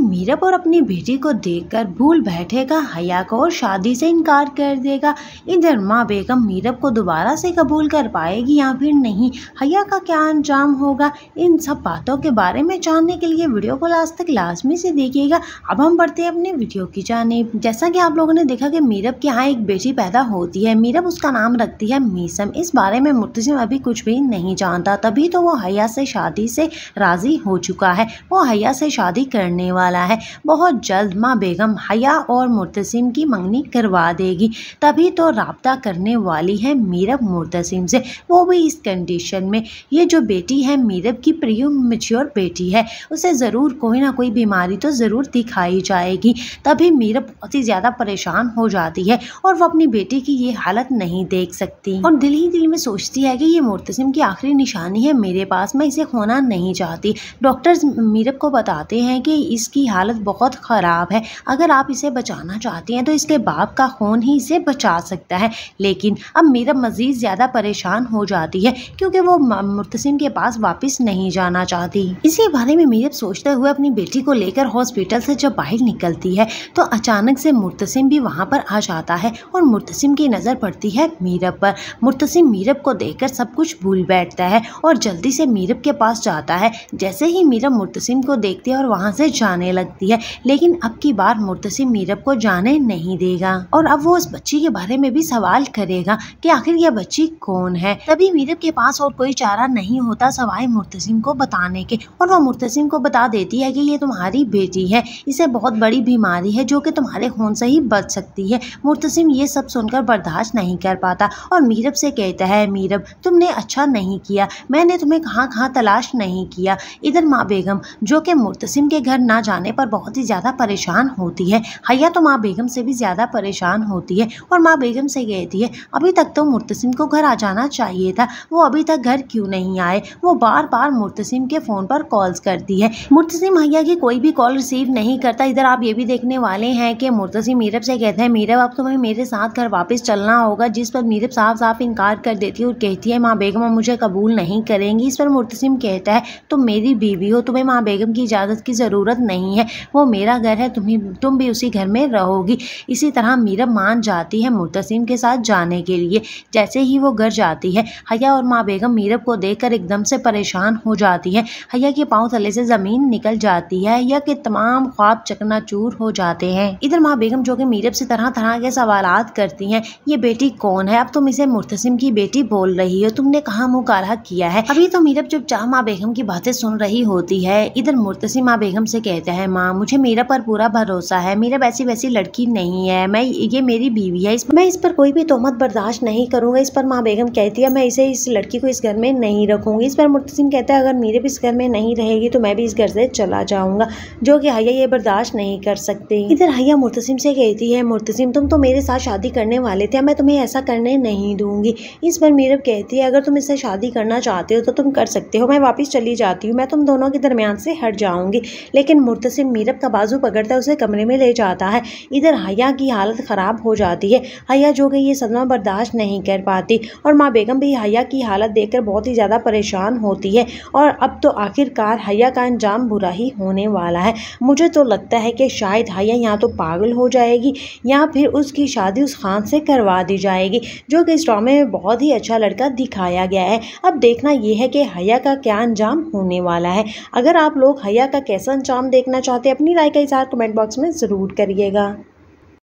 मीरब और अपनी बेटी को देखकर भूल बैठेगा हया को और शादी से इनकार कर देगा इधर माँ बेगम मीरब को दोबारा से कबूल कर पाएगी या फिर नहीं हया का क्या अंजाम होगा इन सब बातों के बारे में जानने के लिए वीडियो को लास्ट तक लाजमी से देखिएगा अब हम बढ़ते हैं अपने वीडियो की जाने जैसा कि आप लोगों ने देखा कि मीरब के यहाँ एक बेटी पैदा होती है मीरब उसका नाम रखती है मीसम इस बारे में मुतजिम अभी कुछ भी नहीं जानता तभी तो वो हया से शादी से राज़ी हो चुका है वो हया से शादी करने वाला वाला है बहुत जल्द माँ बेगम हया और मुर्तसिम की मंगनी करवा देगी तभी तो रबता करने वाली है मीरब मुर्तसिम से वो भी इस कंडीशन में ये जो बेटी है मीरब की प्रिय मच्योर बेटी है उसे ज़रूर कोई ना कोई बीमारी तो ज़रूर दिखाई जाएगी तभी मीरब बहुत ही ज़्यादा परेशान हो जाती है और वो अपनी बेटी की ये हालत नहीं देख सकती और दिल ही दिल में सोचती है कि ये मुर्तसिम की आखिरी निशानी है मेरे पास मैं इसे खोना नहीं चाहती डॉक्टर्स मीरब को बताते हैं कि इस इसकी हालत बहुत ख़राब है अगर आप इसे बचाना चाहते हैं तो इसके बाप का खून ही इसे बचा सकता है लेकिन अब मीरा मज़ीद ज़्यादा परेशान हो जाती है क्योंकि वो मुतसिम के पास वापस नहीं जाना चाहती इसी बारे में मीरब सोचते हुए अपनी बेटी को लेकर हॉस्पिटल से जब बाहर निकलती है तो अचानक से मुतसिम भी वहाँ पर आ जाता है और मुतसिम की नज़र पड़ती है मीरब पर मुतसिम मीरब को देखकर सब कुछ भूल बैठता है और जल्दी से मीरब के पास जाता है जैसे ही मीरब मुतसिम को देखती है और वहाँ से जाने आने लगती है लेकिन अब की बार मुर्तसिम मीरब को जाने नहीं देगा और अब वो उस बच्ची के बारे में भी सवाल करेगा कि आखिर यह बच्ची कौन है तभी मीरब के पास और कोई चारा नहीं होता सवाए मुर्तसिम को बताने के और वो मुर्तसिम को बता देती है कि ये तुम्हारी बेटी है इसे बहुत बड़ी बीमारी है जो कि तुम्हारे खून से ही बच सकती है मुर्तसिम ये सब सुनकर बर्दाश्त नहीं कर पाता और मीरब से कहता है मीरब तुमने अच्छा नहीं किया मैंने तुम्हें कहाँ कहाँ तलाश नहीं किया इधर माँ बेगम जो कि मुर्तसिम के घर ना जा जाने पर बहुत ही ज़्यादा परेशान होती है हया तो माँ बेगम से भी ज़्यादा परेशान होती है और माँ बेगम से कहती है अभी तक तो मुर्तसिम को घर आ जाना चाहिए था वो अभी तक घर क्यों नहीं आए वो बार बार मुर्तसिम के फ़ोन पर कॉल्स करती है मुर्तसिम हया की कोई भी कॉल रिसीव नहीं करता इधर आप ये भी देखने वाले हैं कि मुर्तसिम मीरब से कहते हैं मीरब अब तुम्हें मेरे साथ घर वापस चलना होगा जिस पर मीरब साफ साफ इनकार कर देती है और कहती है माँ बेगम मुझे कबूल नहीं करेंगी इस पर मुर्तसिम कहता है तुम मेरी बीवी हो तुम्हें माँ बेगम की इजाज़त की ज़रूरत नहीं नहीं है वो मेरा घर है तुम्हें तुम भी उसी घर में रहोगी इसी तरह मीरा मान जाती है मुतसिम के साथ जाने के लिए जैसे ही वो घर जाती है हया और माँ बेगम मीरब को देखकर एकदम से परेशान हो जाती है हया के पाँव तले से ज़मीन निकल जाती है हया के तमाम ख्वाब चकना हो जाते हैं इधर माँ बेगम जो कि मीरब से तरह तरह के सवाल करती हैं ये बेटी कौन है अब तुम इसे मुर्तसिम की बेटी बोल रही हो तुमने कहा मुँह काढ़ा किया है अभी तो मीरब जब चाह माँ बेगम की बातें सुन रही होती है इधर मुर्तसिम माँ बेगम से कहती कहता है माँ मुझे मेरा पर पूरा भरोसा है मेरा वैसी वैसी लड़की नहीं है मैं ये मेरी बीवी है इस मैं इस पर कोई भी तोहमत बर्दाश्त नहीं करूँगा इस पर माँ बेगम कहती है मैं इसे इस लड़की को इस घर में नहीं रखूँगी इस पर मुतसिम कहता है अगर मेरे भी इस घर में नहीं रहेगी तो मैं भी इस घर से चला जाऊँगा जो कि हया ये बर्दाश्त नहीं कर सकते इधर हया मुतसिम से कहती है मुतसिम तुम तो मेरे साथ शादी करने वाले थे मैं तुम्हें ऐसा करने नहीं दूंगी इस पर मीरब कहती है अगर तुम इससे शादी करना चाहते हो तो तुम कर सकते हो मैं वापस चली जाती हूँ मैं तुम दोनों के दरमियान से हट जाऊंगी लेकिन मुड़ते मीरब का बाजू पकड़ता है उसे कमरे में ले जाता है इधर हया की हालत ख़राब हो जाती है हया जो कि ये सदमा बर्दाश्त नहीं कर पाती और माँ बेगम भी हया की हालत देख बहुत ही ज़्यादा परेशान होती है और अब तो आखिरकार हया का अंजाम बुरा ही होने वाला है मुझे तो लगता है कि शायद हया यहाँ तो पागल हो जाएगी या फिर उसकी शादी उस खान से करवा दी जाएगी जो कि इस ड्रामे में बहुत ही अच्छा लड़का दिखाया गया है अब देखना यह है कि हया का क्या अंजाम होने वाला है अगर आप लोग हया का कैसा अंजाम देख देखना चाहते हैं अपनी राय का इजहार कमेंट बॉक्स में ज़रूर करिएगा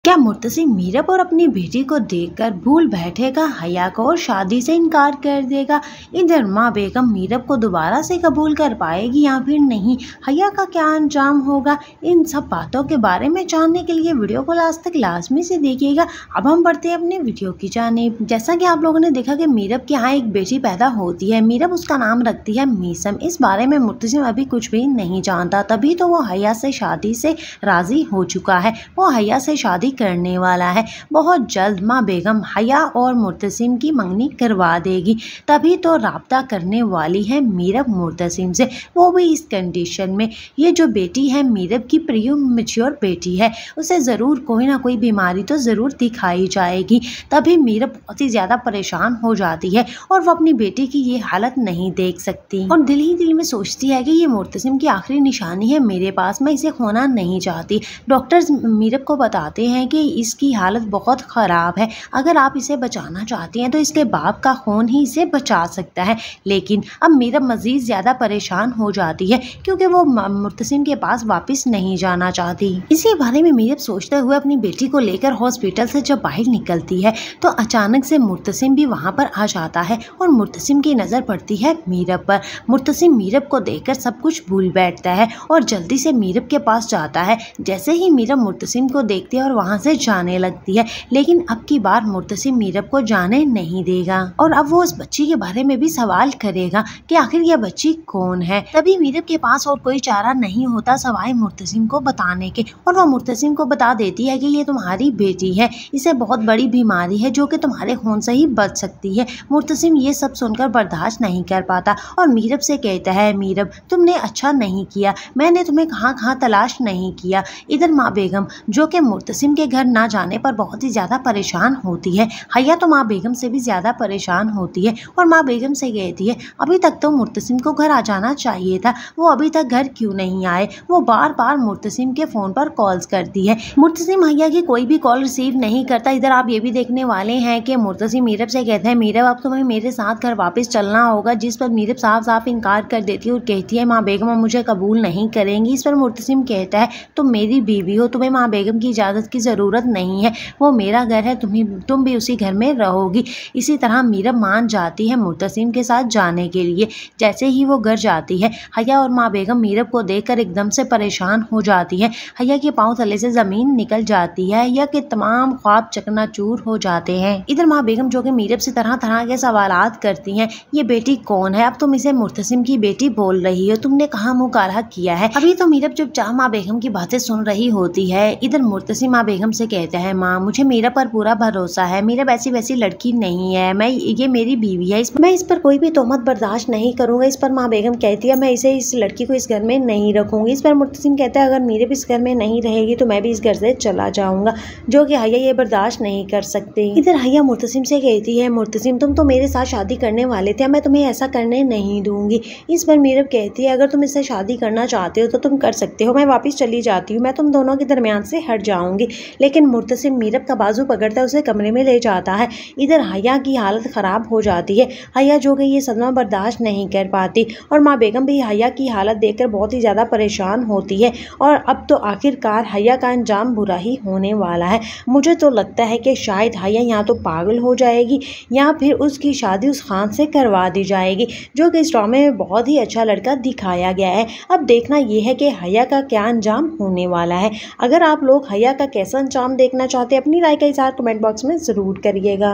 क्या मुर्तसी मीरब और अपनी बेटी को देखकर भूल बैठेगा हया को और शादी से इनकार कर देगा इधर माँ बेगम मीरब को दोबारा से कबूल कर पाएगी या फिर नहीं हया का क्या अंजाम होगा इन सब बातों के बारे में जानने के लिए वीडियो को लास्ट तक लाजमी से देखिएगा अब हम बढ़ते हैं अपने वीडियो की जानब जैसा कि आप लोगों ने देखा कि मीरब के यहाँ एक बेटी पैदा होती है मीरब उसका नाम रखती है मीसम इस बारे में मुर्तसिम अभी कुछ भी नहीं जानता तभी तो वो हया से शादी से राज़ी हो चुका है वो हया से शादी करने वाला है बहुत जल्द माँ बेगम हया और मुर्तसिम की मंगनी करवा देगी तभी तो रबता करने वाली है मीरब मुर्तसिम से वो भी इस कंडीशन में ये जो बेटी है मीरब की प्रियो मच्योर बेटी है उसे ज़रूर कोई ना कोई बीमारी तो ज़रूर दिखाई जाएगी तभी मीरब बहुत ही ज़्यादा परेशान हो जाती है और वो अपनी बेटी की ये हालत नहीं देख सकती और दिल ही दिल में सोचती है कि ये मुर्तसिम की आखिरी निशानी है मेरे पास मैं इसे खोना नहीं चाहती डॉक्टर्स मीरब को बताते हैं हैं कि इसकी हालत बहुत ख़राब है अगर आप इसे बचाना चाहती हैं तो इसके बाप का खून ही इसे बचा सकता है लेकिन अब मीरा मज़ीद ज़्यादा परेशान हो जाती है क्योंकि वो मुतसिम के पास वापस नहीं जाना चाहती इसी बारे में मीरब सोचते हुए अपनी बेटी को लेकर हॉस्पिटल से जब बाहर निकलती है तो अचानक से मुतसिम भी वहाँ पर आ जाता है और मुतसिम की नज़र पड़ती है मीरब पर मुतसिम मीरब को देखकर सब कुछ भूल बैठता है और जल्दी से मीरब के पास जाता है जैसे ही मीरब मुतसिम को देखती है और वहाँ वहाँ से जाने लगती है लेकिन अब की बार मुर्तसिम मीरब को जाने नहीं देगा और अब वो उस बच्ची के बारे में भी सवाल करेगा कि आखिर यह बच्ची कौन है तभी मीरब के पास और कोई चारा नहीं होता सवाए मुर्तसिम को बताने के और वह मुर्तसिम को बता देती है कि ये तुम्हारी बेटी है इसे बहुत बड़ी बीमारी है जो कि तुम्हारे खून से ही बच सकती है मुर्तसिम ये सब सुनकर बर्दाश्त नहीं कर पाता और मीरब से कहता है मीरब तुमने अच्छा नहीं किया मैंने तुम्हें कहाँ कहाँ तलाश नहीं किया इधर माँ बेगम जो कि मुर्तसिम उनके घर ना जाने पर बहुत ही ज़्यादा परेशान होती है हया तो माँ बेगम से भी ज़्यादा परेशान होती है और माँ बेगम से कहती है अभी तक तो मुर्तसिम को घर आ जाना चाहिए था वो अभी तक घर क्यों नहीं आए वो बार बार मुर्तसिम के फ़ोन पर कॉल्स करती है मुर्तसिम हया की कोई भी कॉल रिसीव नहीं करता इधर आप ये भी देखने वाले हैं कि मुर्तसिम मीरब से कहते हैं मीरब अब तुम्हें मेरे साथ घर वापस चलना होगा जिस पर मीरब साफ साफ इनकार कर देती है और कहती है माँ बेगम मुझे कबूल नहीं करेंगी इस पर मुर्तसिम कहता है तुम मेरी बीवी हो तुम्हें माँ बेगम की इजाज़त की ज़रूरत नहीं है वो मेरा घर है तुम्हें तुम भी उसी घर में रहोगी इसी तरह मीरा मान जाती है मुतसिम के साथ जाने के लिए जैसे ही वो घर जाती है हया और माँ बेगम मीरब को देखकर एकदम से परेशान हो जाती है हया के पाँव तले से ज़मीन निकल जाती है हया के तमाम ख्वाब चकनाचूर हो जाते हैं इधर माँ बेगम जो कि मीरब से तरह तरह के सवाल करती हैं ये बेटी कौन है अब तुम इसे मुर्तसिम की बेटी बोल रही हो तुमने कहा मुकारा किया है अभी तो मीरब जब चाह माँ बेगम की बातें सुन रही होती है इधर मुर्तसिम माँ बेगम से कहता है माँ मुझे मेरा पर पूरा भरोसा है मेरा वैसी वैसी लड़की नहीं है मैं ये मेरी बीवी है इस मैं इस पर कोई भी तोहमत बर्दाश्त नहीं करूँगा इस पर माँ बेगम कहती है मैं इसे इस लड़की को इस घर में नहीं रखूँगी इस पर मुतसिम कहता है अगर मेरे भी इस घर में नहीं रहेगी तो मैं भी इस घर से चला जाऊँगा जो कि हया ये बर्दाश्त नहीं कर सकते इधर हया मुतसिम से कहती है मुतसिम तुम तो मेरे साथ शादी करने वाले थे मैं तुम्हें ऐसा करने नहीं दूंगी इस पर मीरब कहती है अगर तुम इससे शादी करना चाहते हो तो तुम कर सकते हो मैं वापस चली जाती हूँ मैं तुम दोनों के दरमियान से हट जाऊँगी लेकिन मुर्तसिम मीरब का बाजू पकड़ता है उसे कमरे में ले जाता है इधर हया की हालत ख़राब हो जाती है हया जो कि ये सदमा बर्दाश्त नहीं कर पाती और माँ बेगम भी हया की हालत देख बहुत ही ज़्यादा परेशान होती है और अब तो आखिरकार हया का अंजाम बुरा ही होने वाला है मुझे तो लगता है कि शायद हया यहाँ तो पागल हो जाएगी या फिर उसकी शादी उस खान से करवा दी जाएगी जो कि इस ड्रामे में बहुत ही अच्छा लड़का दिखाया गया है अब देखना यह है कि हया का क्या अंजाम होने वाला है अगर आप लोग हया का कैसा अंजाम चाम देखना चाहते हैं अपनी राय का इजहार कमेंट बॉक्स में ज़रूर करिएगा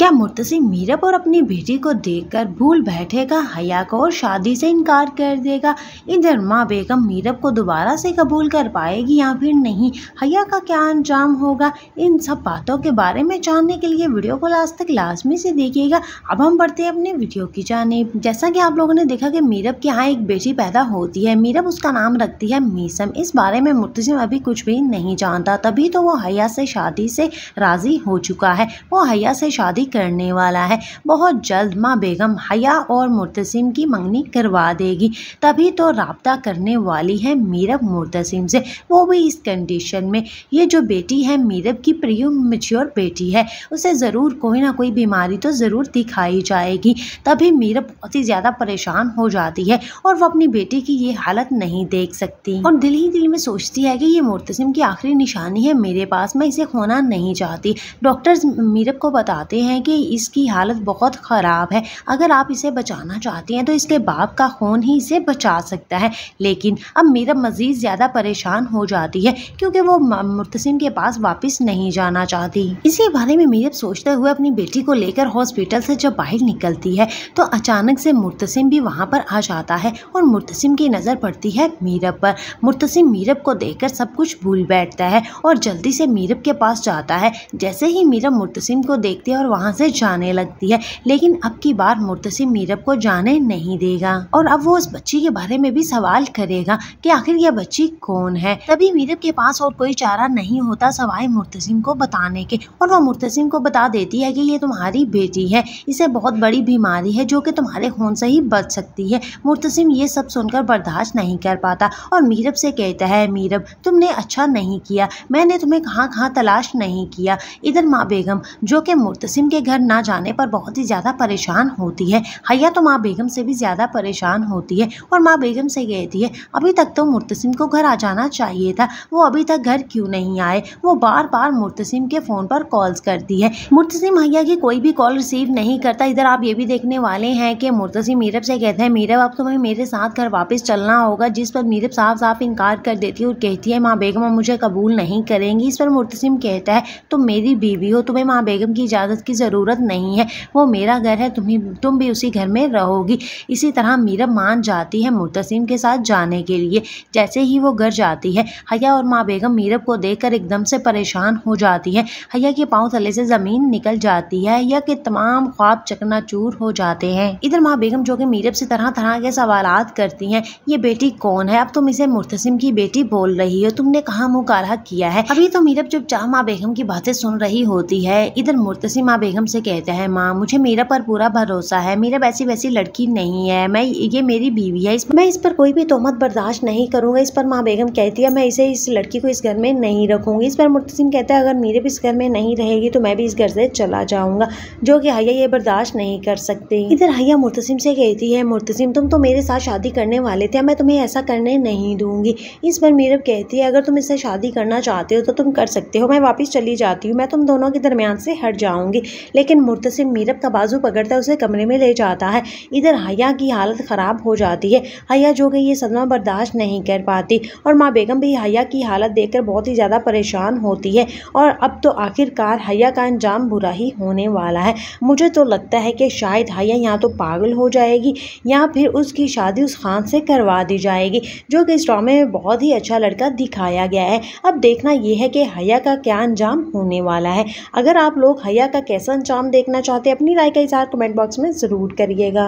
क्या मुर्तसी मीरब और अपनी बेटी को देखकर भूल बैठेगा हया को और शादी से इनकार कर देगा इधर माँ बेगम मीरब को दोबारा से कबूल कर पाएगी या फिर नहीं हया का क्या अंजाम होगा इन सब बातों के बारे में जानने के लिए वीडियो को लास्ट तक लाजमी से देखिएगा अब हम बढ़ते हैं अपने वीडियो की जानेब जैसा कि आप लोगों ने देखा कि मीरब के यहाँ एक बेटी पैदा होती है मीरब उसका नाम रखती है मीसम इस बारे में मुर्तसिम अभी कुछ भी नहीं जानता तभी तो वो हया से शादी से राज़ी हो चुका है वो हया से शादी करने वाला है बहुत जल्द माँ बेगम हया और मुर्तसिम की मंगनी करवा देगी तभी तो रबता करने वाली है मीरब मुर्तसिम से वो भी इस कंडीशन में ये जो बेटी है मीरब की प्रियो मच्योर बेटी है उसे ज़रूर कोई ना कोई बीमारी तो ज़रूर दिखाई जाएगी तभी मीरब बहुत ही ज़्यादा परेशान हो जाती है और वो अपनी बेटी की ये हालत नहीं देख सकती और दिल ही दिल में सोचती है कि ये मुर्तसिम की आखिरी निशानी है मेरे पास मैं इसे खोना नहीं चाहती डॉक्टर्स मीरब को बताते हैं हैं कि इसकी हालत बहुत ख़राब है अगर आप इसे बचाना चाहती हैं तो इसके बाप का खून ही इसे बचा सकता है लेकिन अब मीरा मज़ीद ज़्यादा परेशान हो जाती है क्योंकि वो मुतसिम के पास वापस नहीं जाना चाहती इसी बारे में मीरब सोचते हुए अपनी बेटी को लेकर हॉस्पिटल से जब बाहर निकलती है तो अचानक से मुतसिम भी वहाँ पर आ जाता है और मुतसिम की नज़र पड़ती है मीरब पर मुतसिम मीरब को देखकर सब कुछ भूल बैठता है और जल्दी से मीरब के पास जाता है जैसे ही मीरब मुतसिम को देखती है और वहाँ वहाँ से जाने लगती है लेकिन अब की बार मुर्तसिम मीरब को जाने नहीं देगा और अब वो उस बच्ची के बारे में भी सवाल करेगा कि आखिर यह बच्ची कौन है तभी मीरब के पास और कोई चारा नहीं होता सवाए मुर्तसिम को बताने के और वह मुर्तसिम को बता देती है कि ये तुम्हारी बेटी है इसे बहुत बड़ी बीमारी है जो कि तुम्हारे खून से ही बच सकती है मुर्तसिम ये सब सुनकर बर्दाश्त नहीं कर पाता और मीरब से कहता है मीरब तुमने अच्छा नहीं किया मैंने तुम्हें कहाँ कहाँ तलाश नहीं किया इधर माँ बेगम जो कि मुर्तसिम उनके घर ना जाने पर बहुत ही ज़्यादा परेशान होती है हया तो माँ बेगम से भी ज़्यादा परेशान होती है और माँ बेगम से कहती है अभी तक तो मुर्तसिम को घर आ जाना चाहिए था वो अभी तक घर क्यों नहीं आए वो बार बार मुर्तसिम के फ़ोन पर कॉल्स करती है मुर्तसिम हया की कोई भी कॉल रिसीव नहीं करता इधर आप ये भी देखने वाले हैं कि मुर्तसिम मीरब से कहते हैं मीरब अब तुम्हें मेरे साथ घर वापस चलना होगा जिस पर मीरब साफ साफ इनकार कर देती है और कहती है माँ बेगम मुझे कबूल नहीं करेंगी इस पर मुर्तसिम कहता है तुम मेरी बीवी हो तुम्हें माँ बेगम की इजाज़त की ज़रूरत नहीं है वो मेरा घर है तुम्हें तुम भी उसी घर में रहोगी इसी तरह मीरा मान जाती है मुतसिम के साथ जाने के लिए जैसे ही वो घर जाती है हया और माँ बेगम मीरब को देख एकदम से परेशान हो जाती है हया के पाँव तले से ज़मीन निकल जाती है हया के तमाम ख्वाब चकनाचूर हो जाते हैं इधर माँ बेगम जो कि मीरब से तरह तरह के सवाल करती हैं ये बेटी कौन है अब तुम इसे मुर्तसिम की बेटी बोल रही हो तुमने मुँह मुकारा किया है अभी तो मीरब जब चाह माँ बेगम की बातें सुन रही होती है इधर मुर्तसिम माँ बेगम से कहता है माँ मुझे मेरा पर पूरा भरोसा है मेरा वैसी वैसी लड़की नहीं है मैं ये मेरी बीवी है इस मैं इस पर कोई भी तोहमत बर्दाश्त नहीं करूँगा इस पर माँ बेगम कहती है मैं इसे इस लड़की को इस घर में नहीं रखूँगी इस पर मुर्तसिम कहता है अगर मेरे भी इस घर में नहीं रहेगी तो मैं भी इस घर से चला जाऊँगा जो कि हया ये बर्दाश्त नहीं कर सकती इधर हया मुर्तसिम से कहती है मुर्तसिम तुम तो मेरे साथ शादी करने वाले थे मैं तुम्हें ऐसा करने नहीं दूंगी इस पर मीरब कहती है अगर तुम इससे शादी करना चाहते हो तो तुम कर सकते हो मैं वापस चली जाती हूँ मैं तुम दोनों के दरमियान से हट जाऊँगी लेकिन मुर्तसिम मीरब का बाजू पकड़ता है उसे कमरे में ले जाता है इधर हया की हालत ख़राब हो जाती है हया जो कि ये सदमा बर्दाश्त नहीं कर पाती और माँ बेगम भी हया की हालत देख बहुत ही ज़्यादा परेशान होती है और अब तो आखिरकार हया का अंजाम बुरा ही होने वाला है मुझे तो लगता है कि शायद हया यहाँ तो पागल हो जाएगी या फिर उसकी शादी उस खान से करवा दी जाएगी जो कि इस ड्रामे में बहुत ही अच्छा लड़का दिखाया गया है अब देखना यह है कि हया का क्या अंजाम होने वाला है अगर आप लोग हया का कैसा पसंद चाम देखना चाहते हैं अपनी राय का इजहार कमेंट बॉक्स में ज़रूर करिएगा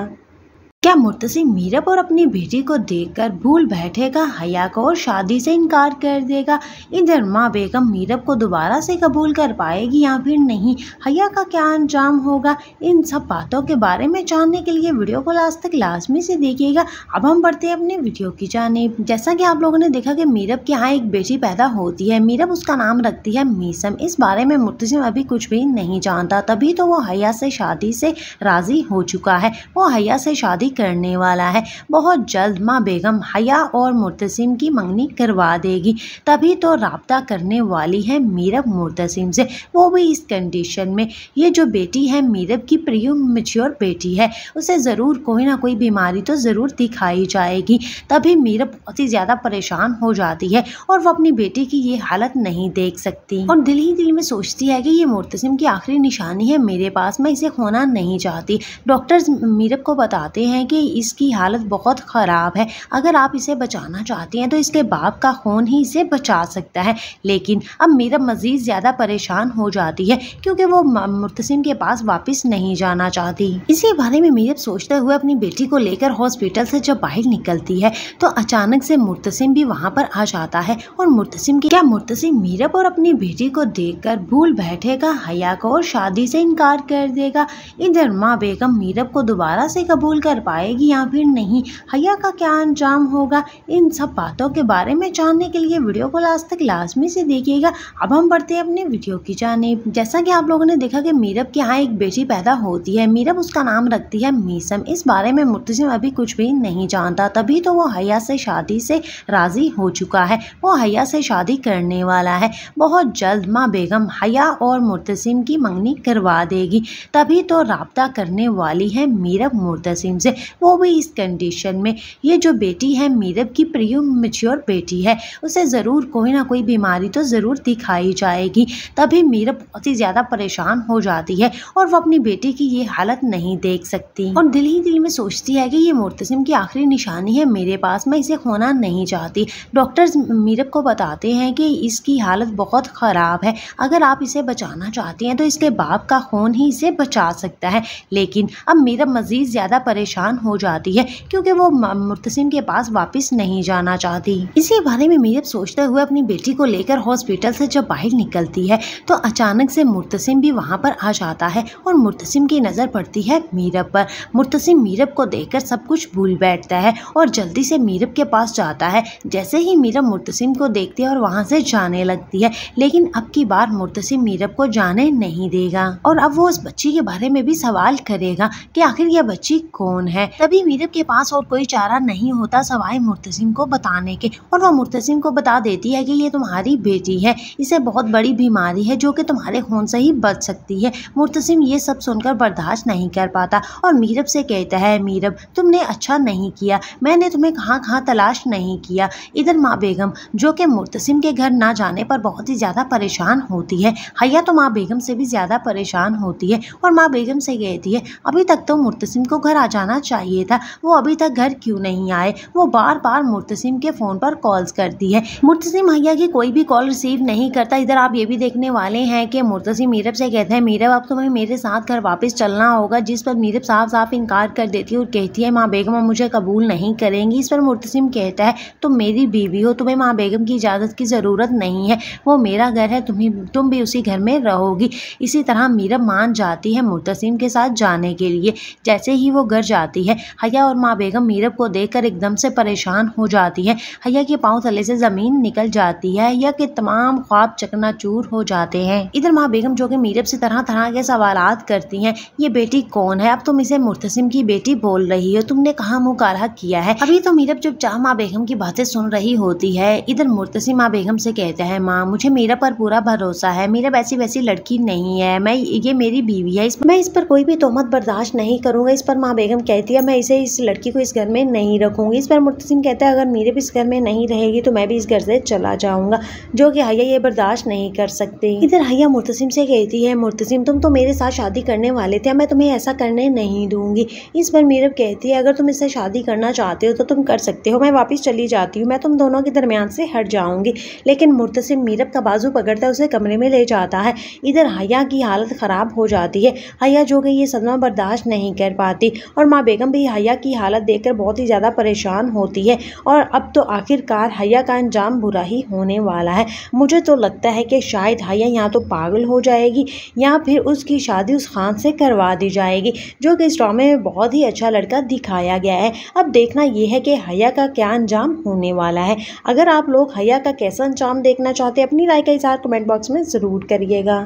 क्या मुर्तसिम मीरब और अपनी बेटी को देखकर भूल बैठेगा हया को और शादी से इनकार कर देगा इधर माँ बेगम मीरब को दोबारा से कबूल कर पाएगी या फिर नहीं हया का क्या अंजाम होगा इन सब बातों के बारे में जानने के लिए वीडियो को लास्ट तक लाजमी से देखिएगा अब हम बढ़ते हैं अपने वीडियो की जानब जैसा कि आप लोगों ने देखा कि मीरब के यहाँ एक बेटी पैदा होती है मीरब उसका नाम रखती है मीसम इस बारे में मुर्तसिम अभी कुछ भी नहीं जानता तभी तो वो हया से शादी से राज़ी हो चुका है वो हया से शादी करने वाला है बहुत जल्द माँ बेगम हया और मुर्तसिम की मंगनी करवा देगी तभी तो रबता करने वाली है मीरब मुर्तसिम से वो भी इस कंडीशन में ये जो बेटी है मीरब की प्रियो मच्योर बेटी है उसे ज़रूर कोई ना कोई बीमारी तो ज़रूर दिखाई जाएगी तभी मीरब बहुत ही ज़्यादा परेशान हो जाती है और वो अपनी बेटी की ये हालत नहीं देख सकती और दिल ही दिल में सोचती है कि ये मुर्तसिम की आखिरी निशानी है मेरे पास मैं इसे खोना नहीं चाहती डॉक्टर्स मीरब को बताते हैं हैं कि इसकी हालत बहुत ख़राब है अगर आप इसे बचाना चाहते हैं तो इसके बाप का खून ही इसे बचा सकता है लेकिन अब मीरा मज़ीद ज़्यादा परेशान हो जाती है क्योंकि वो मुतसिम के पास वापस नहीं जाना चाहती इसी बारे में मीरब सोचते हुए अपनी बेटी को लेकर हॉस्पिटल से जब बाहर निकलती है तो अचानक से मुतसिम भी वहाँ पर आ जाता है और मुतसिम की क्या मुतसिम मीरब और अपनी बेटी को देख भूल बैठेगा हया को और शादी से इनकार कर देगा इधर माँ बेगम मीरब को दोबारा से कबूल कर पा पाएगी या फिर नहीं हया का क्या अंजाम होगा इन सब बातों के बारे में जानने के लिए वीडियो को लास्ट तक लाजमी से देखिएगा अब हम बढ़ते हैं अपने वीडियो की जाने जैसा कि आप लोगों ने देखा कि मीरब के यहाँ एक बेटी पैदा होती है मीरब उसका नाम रखती है मीसम इस बारे में मुर्तजम अभी कुछ भी नहीं जानता तभी तो वो हया से शादी से राज़ी हो चुका है वो हया से शादी करने वाला है बहुत जल्द माँ बेगम हया और मुर्तसिम की मंगनी करवा देगी तभी तो रबता करने वाली है मीरब मुर्तसिम से वो भी इस कंडीशन में ये जो बेटी है मीरब की प्रियो मच्योर बेटी है उसे ज़रूर कोई ना कोई बीमारी तो ज़रूर दिखाई जाएगी तभी मीरब बहुत ही ज़्यादा परेशान हो जाती है और वो अपनी बेटी की ये हालत नहीं देख सकती और दिल ही दिल में सोचती है कि ये मुर्तसिम की आखिरी निशानी है मेरे पास मैं इसे खोना नहीं चाहती डॉक्टर्स मीरब को बताते हैं कि इसकी हालत बहुत ख़राब है अगर आप इसे बचाना चाहती हैं तो इसके बाप का खून ही इसे बचा सकता है लेकिन अब मीरब मज़ीद ज़्यादा परेशान परेशान हो जाती है क्योंकि वो मुर्तसिम के पास वापस नहीं जाना चाहती इसी बारे में मीरब सोचते हुए अपनी बेटी को लेकर हॉस्पिटल से जब बाहर निकलती है तो अचानक से मुर्तसिम भी वहाँ पर आ जाता है और मुर्तसिम की नज़र पड़ती है मीरब पर मुर्तसिम मीरब को देख सब कुछ भूल बैठता है और जल्दी से मीरब के पास जाता है जैसे ही मीरब मुर्तसिम को देखती है और वहाँ से जाने लगती है लेकिन अब की बार मुर्तसिम मीरब को जाने नहीं देगा और अब वो उस बच्ची के बारे में भी सवाल करेगा कि आखिर यह बच्ची कौन है है तभी मीरब के पास और कोई चारा नहीं होता सवाए मुर्तसिम को बताने के और वह मुर्तसिम को बता देती है कि ये तुम्हारी बेटी है इसे बहुत बड़ी बीमारी है जो कि तुम्हारे खून से ही बच सकती है मुर्तसिम ये सब सुनकर बर्दाश्त नहीं कर पाता और मीरब से कहता है मीरब तुमने अच्छा नहीं किया मैंने तुम्हें कहाँ कहाँ तलाश नहीं किया इधर माँ बेगम जो कि मुर्तसिम के घर ना जाने पर बहुत ही ज़्यादा परेशान होती है हया तो माँ बेगम से भी ज़्यादा परेशान होती है और माँ बेगम से कहती है अभी तक तो मुर्तसिम को घर आ जाना चाहिए था वो अभी तक घर क्यों नहीं आए वो बार बार मुर्तसिम के फ़ोन पर कॉल्स करती है मुर्तसिम भैया की कोई भी कॉल रिसीव नहीं करता इधर आप ये भी देखने वाले हैं कि मुर्तसिम मीरब से कहते हैं मीरब अब तुम्हें मेरे साथ घर वापस चलना होगा जिस पर मीरब साफ साफ इनकार कर देती है और कहती है माँ बेगम मुझे कबूल नहीं करेंगी इस पर मुर्तसिम कहता है तुम मेरी बीवी हो तुम्हें माँ बेगम की इजाज़त की ज़रूरत नहीं है वो मेरा घर है तुम्हें तुम भी उसी घर में रहोगी इसी तरह मीरब मान जाती है मुर्तसिम के साथ जाने के लिए जैसे ही वो घर जाती जाती है हया और माँ बेगम मीरब को देख एकदम से परेशान हो जाती है हया के पाँव तले से ज़मीन निकल जाती है हया के तमाम ख्वाब चकनाचूर हो जाते हैं इधर माँ बेगम जो कि मीरब से तरह तरह के सवाल करती हैं ये बेटी कौन है अब तुम इसे मुर्तसिम की बेटी बोल रही हो तुमने कहा मुँह काला किया है अभी तो मीरब जब चाह माँ बेगम की बातें सुन रही होती है इधर मुर्तसिम माँ बेगम से कहते हैं माँ मुझे मीरब पर पूरा भरोसा है मीरब ऐसी वैसी लड़की नहीं है मैं ये मेरी बीवी है इस मैं इस पर कोई भी तोहमत बर्दाश्त नहीं करूंगा इस पर माँ बेगम कह थी अब मैं इसे इस लड़की को इस घर में नहीं रखूंगी इस पर मुतसिम कहता है अगर मेरे भी इस घर में नहीं रहेगी तो मैं भी इस घर से चला जाऊंगा जो कि हया ये बर्दाश्त नहीं कर सकती इधर हया मुतसिम से कहती है मुतसिम तुम तो मेरे साथ शादी करने वाले थे मैं तुम्हें ऐसा करने नहीं दूंगी इस पर मीरब कहती है अगर तुम इससे शादी करना चाहते हो तो तुम कर सकते हो मैं वापस चली जाती हूँ मैं तुम दोनों के दरमियान से हट जाऊंगी लेकिन मुतसिम मीरब का बाजू पकड़ता है उसे कमरे में ले जाता है इधर हया की हालत ख़राब हो जाती है हया जो कि ये सदमा बर्दाश्त नहीं कर पाती और माँ बेगम भी हया की हालत देखकर बहुत ही ज़्यादा परेशान होती है और अब तो आखिरकार हया का अंजाम बुरा ही होने वाला है मुझे तो लगता है कि शायद हया यहाँ तो पागल हो जाएगी या फिर उसकी शादी उस खान से करवा दी जाएगी जो कि इस ड्रामे में बहुत ही अच्छा लड़का दिखाया गया है अब देखना यह है कि हया का क्या अंजाम होने वाला है अगर आप लोग हया का कैसा अंजाम देखना चाहते हैं अपनी राय का इजहार कमेंट बॉक्स में ज़रूर करिएगा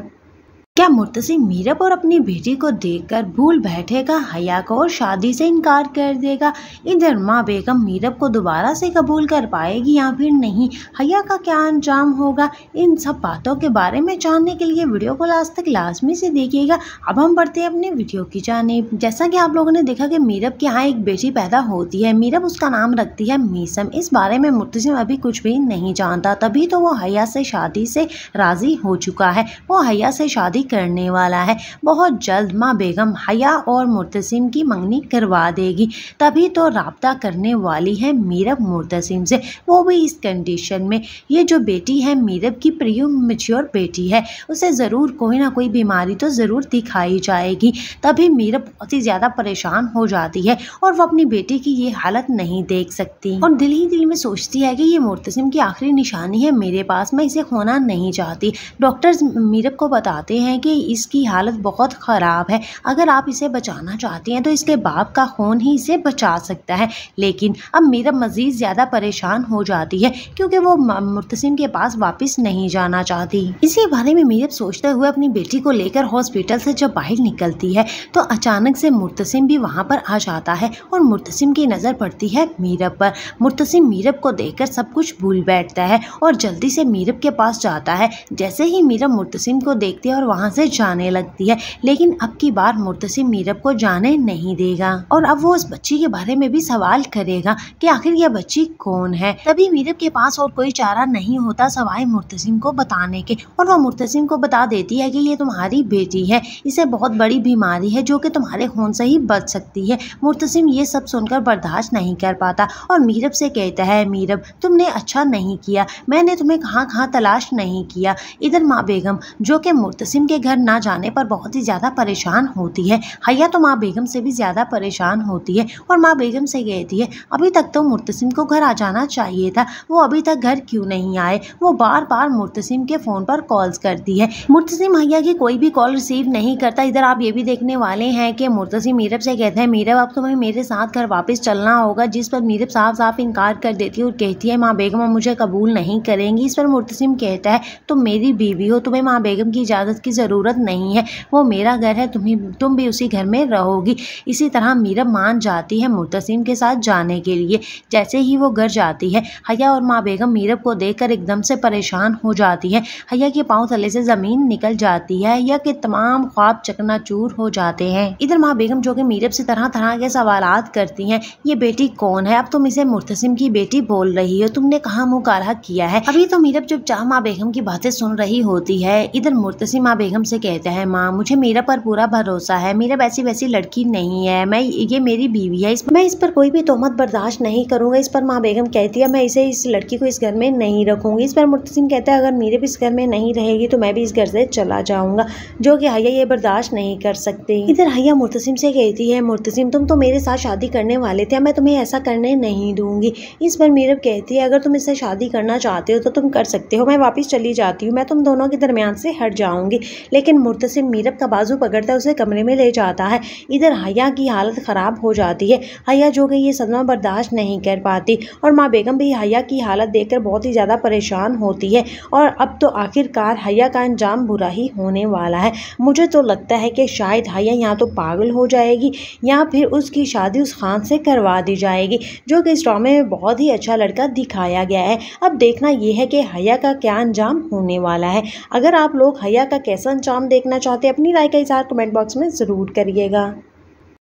क्या मुर्तसी मीरब और अपनी बेटी को देखकर भूल बैठेगा हया को और शादी से इनकार कर देगा इधर माँ बेगम मीरब को दोबारा से कबूल कर पाएगी या फिर नहीं हया का क्या अंजाम होगा इन सब बातों के बारे में जानने के लिए वीडियो को लास्ट तक लाजमी से देखिएगा अब हम बढ़ते हैं अपने वीडियो की जानेब जैसा कि आप लोगों ने देखा कि मीरब के यहाँ एक बेटी पैदा होती है मीरब उसका नाम रखती है मीसम इस बारे में मुर्तसिम अभी कुछ भी नहीं जानता तभी तो वो हया से शादी से राज़ी हो चुका है वो हया से शादी करने वाला है बहुत जल्द माँ बेगम हया और मुर्तसिम की मंगनी करवा देगी तभी तो रबता करने वाली है मीरब मुर्तसिम से वो भी इस कंडीशन में ये जो बेटी है मीरब की प्रियो मच्योर बेटी है उसे ज़रूर कोई ना कोई बीमारी तो ज़रूर दिखाई जाएगी तभी मीरब बहुत ही ज़्यादा परेशान हो जाती है और वो अपनी बेटी की ये हालत नहीं देख सकती और दिल ही दिल में सोचती है कि ये मुर्तसिम की आखिरी निशानी है मेरे पास मैं इसे खोना नहीं चाहती डॉक्टर्स मीरब को बताते हैं हैं कि इसकी हालत बहुत ख़राब है अगर आप इसे बचाना चाहते हैं तो इसके बाप का खून ही इसे बचा सकता है लेकिन अब मीरा मज़ीद ज़्यादा परेशान हो जाती है क्योंकि वो मुतसिम के पास वापस नहीं जाना चाहती इसी बारे में मीरब सोचते हुए अपनी बेटी को लेकर हॉस्पिटल से जब बाहर निकलती है तो अचानक से मुतसिम भी वहाँ पर आ जाता है और मुतसिम की नज़र पड़ती है मीरब पर मुतसिम मीरब को देखकर सब कुछ भूल बैठता है और जल्दी से मीरब के पास जाता है जैसे ही मीरब मुतसिम को देखती है और वहाँ वहाँ से जाने लगती है लेकिन अब की बार मुर्तसिम मीरब को जाने नहीं देगा और अब वो उस बच्ची के बारे में भी सवाल करेगा कि आखिर यह बच्ची कौन है तभी मीरब के पास और कोई चारा नहीं होता सवाए मुर्तसिम को बताने के और वह मुर्तसिम को बता देती है कि ये तुम्हारी बेटी है इसे बहुत बड़ी बीमारी है जो कि तुम्हारे खून से ही बच सकती है मुर्तसिम ये सब सुनकर बर्दाश्त नहीं कर पाता और मीरब से कहता है मीरब तुमने अच्छा नहीं किया मैंने तुम्हें कहाँ कहाँ तलाश नहीं किया इधर माँ बेगम जो कि मुर्तसिम के के घर ना जाने पर बहुत ही ज़्यादा परेशान होती है हया तो माँ बेगम से भी ज़्यादा परेशान होती है और माँ बेगम से कहती है अभी तक तो मुर्तसिम को घर आ जाना चाहिए था वो अभी तक घर क्यों नहीं आए वो बार बार मुर्तसिम के फ़ोन पर कॉल्स करती है मुर्तसिम हया की कोई भी कॉल रिसीव नहीं करता इधर आप ये भी देखने वाले हैं कि मुर्तसिम मीरब से कहते हैं मीरब अब तुम्हें मेरे साथ घर वापस चलना होगा जिस पर मीरब साफ साफ इनकार कर देती है और कहती है माँ बेगम मुझे कबूल नहीं करेंगी इस पर मुर्तसिम कहता है तुम मेरी बीवी हो तुम्हें माँ बेगम की इजाज़त की ज़रूरत ज़रूरत नहीं है वो मेरा घर है तुम्हें तुम भी उसी घर में रहोगी इसी तरह मीरा मान जाती है मुतसिम के साथ जाने के लिए जैसे ही वो घर जाती है हया और माँ बेगम मीरब को देख एकदम से परेशान हो जाती है हया के पाँव तले से ज़मीन निकल जाती है हया के तमाम ख्वाब चकनाचूर हो जाते हैं इधर माँ बेगम जो कि मीरब से तरह तरह के सवाल करती हैं ये बेटी कौन है अब तुम इसे मुर्तसिम की बेटी बोल रही हो तुमने कहा मुँह किया है अभी तो मीरब जब चाह माँ बेगम की बातें सुन रही होती है इधर मुर्तसिम माँ बेगम से कहता है माँ मुझे मेरा पर पूरा भरोसा है मेरा वैसी वैसी लड़की नहीं है मैं ये मेरी बीवी है इस मैं इस पर कोई भी तोहमत बर्दाश्त नहीं करूँगा इस पर माँ बेगम कहती है मैं इसे इस लड़की को इस घर में नहीं रखूँगी इस पर मुतसिम कहता है अगर मेरे भी इस घर में नहीं रहेगी तो मैं भी इस घर से चला जाऊँगा जो कि हया ये बर्दाश्त नहीं कर सकते इधर हया मुतसिम से कहती है मुतसिम तुम तो मेरे साथ शादी करने वाले थे मैं तुम्हें ऐसा करने नहीं दूंगी इस पर मीरब कहती है अगर तुम इससे शादी करना चाहते हो तो तुम कर सकते हो मैं वापस चली जाती हूँ मैं तुम दोनों के दरमियान से हट जाऊँगी लेकिन मुर्तसिम मीरब का बाजू पकड़ता है उसे कमरे में ले जाता है इधर हया की हालत ख़राब हो जाती है हया जो कि ये सदमा बर्दाश्त नहीं कर पाती और माँ बेगम भी हया की हालत देख बहुत ही ज़्यादा परेशान होती है और अब तो आखिरकार हया का अंजाम बुरा ही होने वाला है मुझे तो लगता है कि शायद हया यहाँ तो पागल हो जाएगी या फिर उसकी शादी उस खान से करवा दी जाएगी जो कि इस ड्रामे में बहुत ही अच्छा लड़का दिखाया गया है अब देखना यह है कि हया का क्या अंजाम होने वाला है अगर आप लोग हया का कैसा वन चाम देखना चाहते हैं अपनी राय का इजहार कमेंट बॉक्स में ज़रूर करिएगा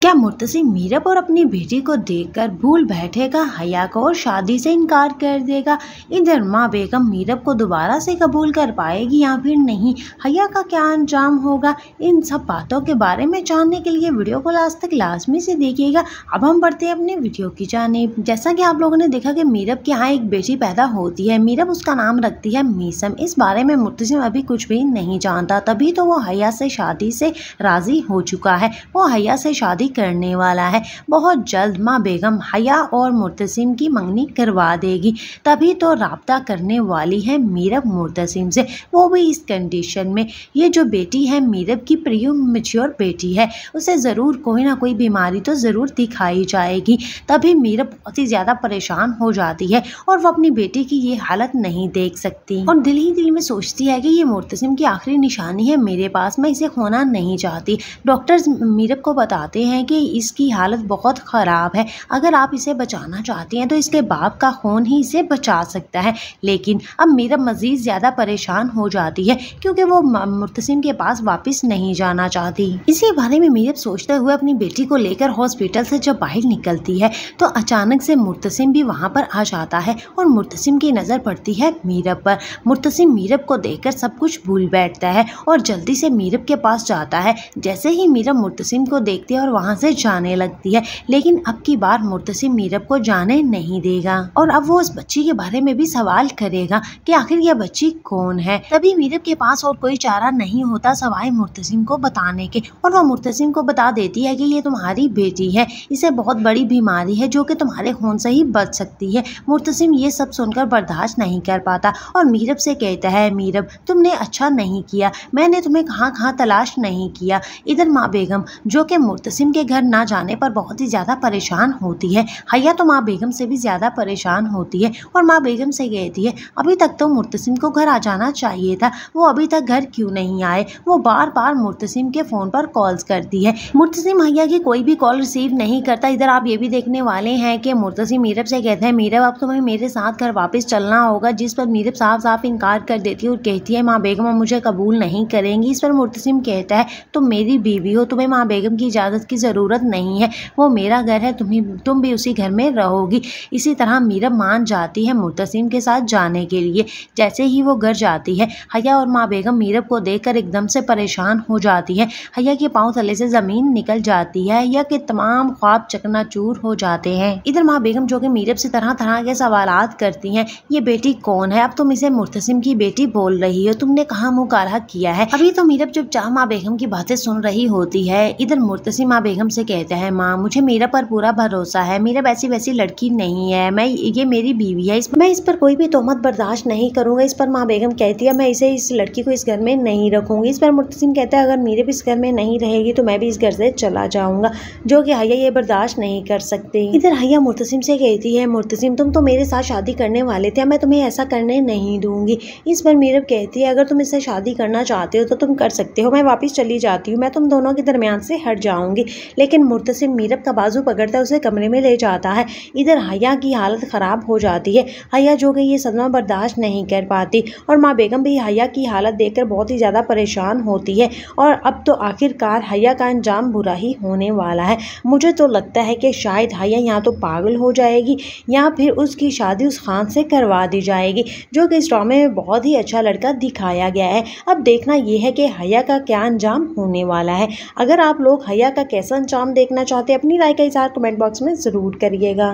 क्या मुर्तजी मीरब और अपनी बेटी को देखकर भूल बैठेगा हया को और शादी से इनकार कर देगा इधर माँ बेगम मीरब को दोबारा से कबूल कर पाएगी या फिर नहीं हया का क्या अंजाम होगा इन सब बातों के बारे में जानने के लिए वीडियो को लास्ट तक लाजमी से देखिएगा अब हम बढ़ते हैं अपने वीडियो की जाने जैसा कि आप लोगों ने देखा कि मीरब के यहाँ एक बेटी पैदा होती है मीरब उसका नाम रखती है मीसम इस बारे में मुर्तसिम अभी कुछ भी नहीं जानता तभी तो वो हया से शादी से राज़ी हो चुका है वो हया से शादी करने वाला है बहुत जल्द माँ बेगम हया और मुर्तसिम की मंगनी करवा देगी तभी तो रबता करने वाली है मीरब मुर्तसिम से वो भी इस कंडीशन में ये जो बेटी है मीरब की प्रिय मच्योर बेटी है उसे ज़रूर कोई ना कोई बीमारी तो ज़रूर दिखाई जाएगी तभी मीरब बहुत ही ज़्यादा परेशान हो जाती है और वो अपनी बेटी की ये हालत नहीं देख सकती और दिल ही दिल में सोचती है कि ये मुर्तसिम की आखिरी निशानी है मेरे पास मैं इसे खोना नहीं चाहती डॉक्टर्स मीरब को बताते हैं हैं कि इसकी हालत बहुत ख़राब है अगर आप इसे बचाना चाहते हैं तो इसके बाप का खून ही इसे बचा सकता है लेकिन अब मीरा मज़ीद ज़्यादा परेशान हो जाती है क्योंकि वो मुतसिम के पास वापस नहीं जाना चाहती इसी बारे में मीरब सोचते हुए अपनी बेटी को लेकर हॉस्पिटल से जब बाहर निकलती है तो अचानक से मुतसिम भी वहाँ पर आ जाता है और मुतसिम की नज़र पड़ती है मीरब पर मुतसिम मीरब को देखकर सब कुछ भूल बैठता है और जल्दी से मीरब के पास जाता है जैसे ही मीरब मुतसिम को देखती है और वहाँ वहाँ से जाने लगती है लेकिन अब की बार मुर्तसिम मीरब को जाने नहीं देगा और अब वो उस बच्ची के बारे में भी सवाल करेगा कि आखिर यह बच्ची कौन है तभी मीरब के पास और कोई चारा नहीं होता सवाए मुर्तसिम को बताने के और वह मुर्तसिम को बता देती है कि ये तुम्हारी बेटी है इसे बहुत बड़ी बीमारी है जो कि तुम्हारे खून से ही बच सकती है मुर्तसिम ये सब सुनकर बर्दाश्त नहीं कर पाता और मीरब से कहता है मीरब तुमने अच्छा नहीं किया मैंने तुम्हें कहाँ कहाँ तलाश नहीं किया इधर माँ बेगम जो कि मुर्तसिम के के घर ना जाने पर बहुत ही ज़्यादा परेशान होती है हया तो माँ बेगम से भी ज़्यादा परेशान होती है और माँ बेगम से कहती है अभी तक तो मुर्तसिम को घर आ जाना चाहिए था वो अभी तक घर क्यों नहीं आए वो बार बार मुर्तसिम के फ़ोन पर कॉल्स करती है मुर्तसिम हया की कोई भी कॉल रिसीव नहीं करता इधर आप ये भी देखने वाले हैं कि मुर्तसिम मीरब से कहते हैं मीरब अब तुम्हें मेरे साथ घर वापस चलना होगा जिस पर मीरब साफ साफ इनकार कर देती है और कहती है माँ बेगम मुझे कबूल नहीं करेंगी इस पर मुर्तसिम कहता है तुम मेरी बीवी हो तुम्हें माँ बेगम की इजाज़त की ज़रूरत नहीं है वो मेरा घर है तुम्हें तुम भी उसी घर में रहोगी इसी तरह मीरा मान जाती है मुतसिम के साथ जाने के लिए जैसे ही वो घर जाती है हया और माँ बेगम मीरब को देख एकदम से परेशान हो जाती है हया के पाँव तले से ज़मीन निकल जाती है हया के तमाम ख्वाब चकनाचूर हो जाते हैं इधर माँ बेगम जो कि मीरब से तरह तरह के सवाल करती हैं ये बेटी कौन है अब तुम इसे मुर्तसिम की बेटी बोल रही हो तुमने कहा मुकारा किया है अभी तो मीरब जब चाह माँ बेगम की बातें सुन रही होती है इधर मुर्तसिम माँ बेगम बेगम से कहता है माँ मुझे मेरा पर पूरा भरोसा है मेरा वैसी वैसी लड़की नहीं है मैं ये मेरी बीवी है इस मैं इस पर कोई भी तोहमत बर्दाश्त नहीं करूँगा इस पर माँ बेगम कहती है मैं इसे इस लड़की को इस घर में नहीं रखूँगी इस पर मुतसिम कहता है अगर मेरे भी इस घर में नहीं रहेगी तो मैं भी इस घर से चला जाऊँगा जो कि हया ये बर्दाश्त नहीं कर सकते इधर हया मुतसिम से कहती है मुतसिम तुम तो मेरे साथ शादी करने वाले थे मैं तुम्हें ऐसा करने नहीं दूंगी इस पर मीरब कहती है अगर तुम इससे शादी करना चाहते हो तो तुम कर सकते हो मैं वापस चली जाती हूँ मैं तुम दोनों के दरमियान से हट जाऊँगी लेकिन मुर्तसिम मीरब का बाजू पकड़ता उसे कमरे में ले जाता है इधर हया की हालत ख़राब हो जाती है हया जो कि ये सदमा बर्दाश्त नहीं कर पाती और माँ बेगम भी हया की हालत देख बहुत ही ज़्यादा परेशान होती है और अब तो आखिरकार हया का अंजाम बुरा ही होने वाला है मुझे तो लगता है कि शायद हया यहाँ तो पागल हो जाएगी या फिर उसकी शादी उस खान से करवा दी जाएगी जो कि इस ड्रामे में बहुत ही अच्छा लड़का दिखाया गया है अब देखना यह है कि हया का क्या अंजाम होने वाला है अगर आप लोग हया का कैसे कैसा अंजाम देखना चाहते हैं अपनी राय का इजहार कमेंट बॉक्स में ज़रूर करिएगा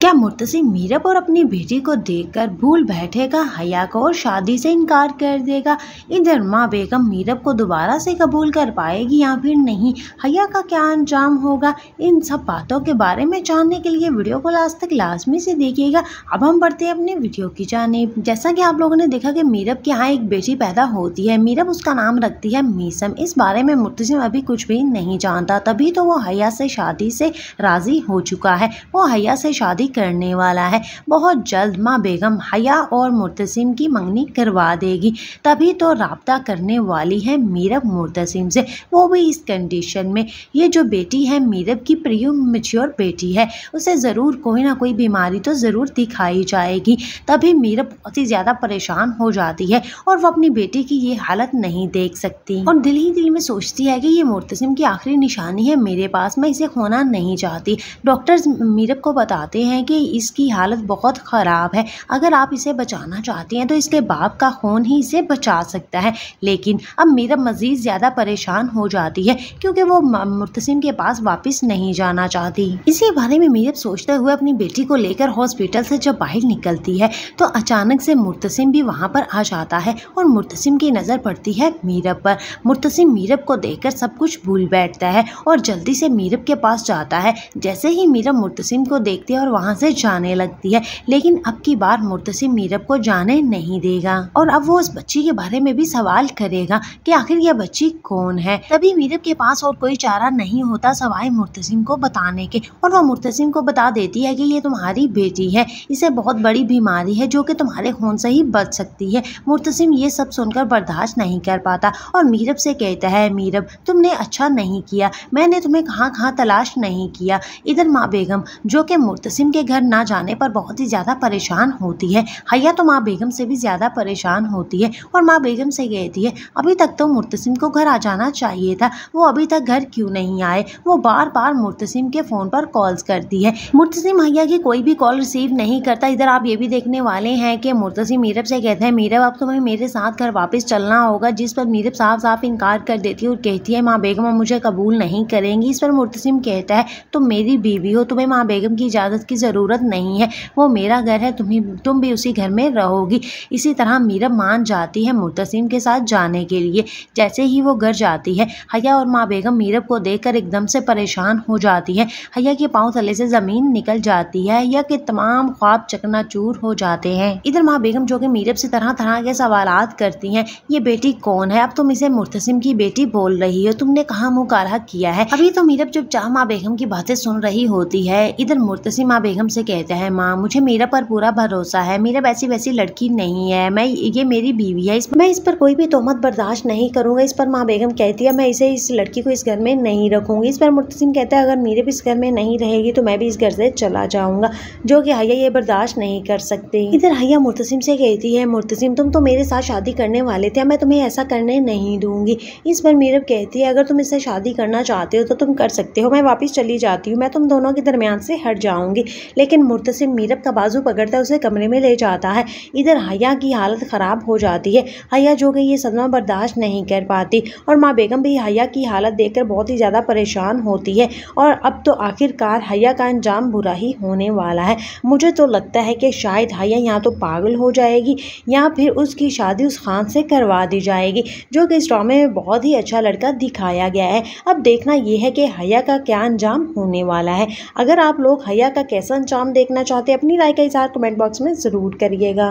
क्या मुर्तसी मीरब और अपनी बेटी को देखकर भूल बैठेगा हया को और शादी से इनकार कर देगा इधर माँ बेगम मीरब को दोबारा से कबूल कर पाएगी या फिर नहीं हया का क्या अंजाम होगा इन सब बातों के बारे में जानने के लिए वीडियो को लास्ट तक लाजमी से देखिएगा अब हम बढ़ते हैं अपने वीडियो की जानेब जैसा कि आप लोगों ने देखा कि मीरब के यहाँ एक बेटी पैदा होती है मीरब उसका नाम रखती है मीसम इस बारे में मुर्तजिम अभी कुछ भी नहीं जानता तभी तो वो हया से शादी से राज़ी हो चुका है वो हया से शादी शादी करने वाला है बहुत जल्द माँ बेगम हया और मुर्तसिम की मंगनी करवा देगी तभी तो रबता करने वाली है मीरब मुर्तसिम से वो भी इस कंडीशन में ये जो बेटी है मीरब की प्रिय मच्योर बेटी है उसे ज़रूर कोई ना कोई बीमारी तो ज़रूर दिखाई जाएगी तभी मीरब बहुत ही ज़्यादा परेशान हो जाती है और वो अपनी बेटी की ये हालत नहीं देख सकती और दिल ही दिल में सोचती है कि ये मुर्तसिम की आखिरी निशानी है मेरे पास मैं इसे खोना नहीं चाहती डॉक्टर्स मीरब को बताते हैं हैं कि इसकी हालत बहुत ख़राब है अगर आप इसे बचाना चाहते हैं तो इसके बाप का खून ही इसे बचा सकता है लेकिन अब मीरा मज़ीद ज़्यादा परेशान हो जाती है क्योंकि वो मुतसिम के पास वापस नहीं जाना चाहती इसी बारे में मीरब सोचते हुए अपनी बेटी को लेकर हॉस्पिटल से जब बाहर निकलती है तो अचानक से मुतसिम भी वहाँ पर आ जाता है और मुतसिम की नज़र पड़ती है मीरब पर मुतसिम मीरब को देखकर सब कुछ भूल बैठता है और जल्दी से मीरब के पास जाता है जैसे ही मीरब मुतसिम को देखती है और वहाँ वहाँ से जाने लगती है लेकिन अब की बार मुर्तसिम मीरब को जाने नहीं देगा और अब वो उस बच्ची के बारे में भी सवाल करेगा कि आखिर यह बच्ची कौन है तभी मीरब के पास और कोई चारा नहीं होता सवाए मुर्तसिम को बताने के और वह मुर्तसिम को बता देती है कि ये तुम्हारी बेटी है इसे बहुत बड़ी बीमारी है जो कि तुम्हारे खून से ही बच सकती है मुर्तसिम ये सब सुनकर बर्दाश्त नहीं कर पाता और मीरब से कहता है मीरब तुमने अच्छा नहीं किया मैंने तुम्हें कहाँ कहाँ तलाश नहीं किया इधर माँ बेगम जो कि मुर्तसिम के घर ना जाने पर बहुत ही ज़्यादा परेशान होती है हया तो माँ बेगम से भी ज़्यादा परेशान होती है और माँ बेगम से कहती है अभी तक तो मुर्तसिम को घर आ जाना चाहिए था वो अभी तक घर क्यों नहीं आए वो बार बार मुर्तसिम के फ़ोन पर कॉल्स करती है मुर्तसिम हया की कोई भी कॉल रिसीव नहीं करता इधर आप ये भी देखने वाले हैं कि मुर्तसिम मीरब से कहते हैं मीरब अब तुम्हें मेरे साथ घर वापस चलना होगा जिस पर मीरब साफ साफ इनकार कर देती है और कहती है माँ बेगम मुझे कबूल नहीं करेंगी इस पर मुर्तसिम कहता है तुम मेरी बीवी हो तुम्हें माँ बेगम की इजाज़त की ज़रूरत नहीं है वो मेरा घर है तुम्हें तुम भी उसी घर में रहोगी इसी तरह मीरा मान जाती है मुतसिम के साथ जाने के लिए जैसे ही वो घर जाती है हया और माँ बेगम मीरब को देखकर एकदम से परेशान हो जाती है हया के पाँव तले से ज़मीन निकल जाती है हया के तमाम ख्वाब चकनाचूर हो जाते हैं इधर माँ बेगम जो कि मीरब से तरह तरह के सवाल करती हैं ये बेटी कौन है अब तुम इसे मुतसिम की बेटी बोल रही हो तुमने कहा मुँह किया है अभी तो मीरब जब चाह माँ बेगम की बातें सुन रही होती है इधर मुतसिम माँ बेगम से कहता है माँ मुझे मेरा पर पूरा भरोसा है मेरा वैसी वैसी लड़की नहीं है मैं ये मेरी बीवी है इस मैं इस पर कोई भी तोहमत बर्दाश्त नहीं करूँगा इस पर माँ बेगम कहती है मैं इसे इस लड़की को इस घर में नहीं रखूँगी इस पर मुतसिम कहता है अगर मेरे भी इस घर में नहीं रहेगी तो मैं भी इस घर से चला जाऊँगा जो कि हया ये बर्दाश्त नहीं कर सकते इधर हया मुतसिम से कहती है मुतसिम तुम तो मेरे साथ शादी करने वाले थे मैं तुम्हें ऐसा करने नहीं दूँगी इस पर मीरब कहती है अगर तुम इससे शादी करना चाहते हो तो तुम कर सकते हो मैं वापस चली जाती हूँ मैं तुम दोनों के दरमियान से हट जाऊँगी लेकिन मुर्तसिम मीरब का बाजू पकड़ता उसे कमरे में ले जाता है इधर हया की हालत ख़राब हो जाती है हया जो कि यह सदमा बर्दाश्त नहीं कर पाती और माँ बेगम भी हया की हालत देखकर बहुत ही ज़्यादा परेशान होती है और अब तो आखिरकार हया का अंजाम बुरा ही होने वाला है मुझे तो लगता है कि शायद हया यहाँ तो पागल हो जाएगी या फिर उसकी शादी उस खान से करवा दी जाएगी जो कि इस ड्रामे में बहुत ही अच्छा लड़का दिखाया गया है अब देखना यह है कि हया का क्या अंजाम होने वाला है अगर आप लोग हया का कैसे कैसा अंजाम देखना चाहते हैं अपनी राय का इजहार कमेंट बॉक्स में ज़रूर करिएगा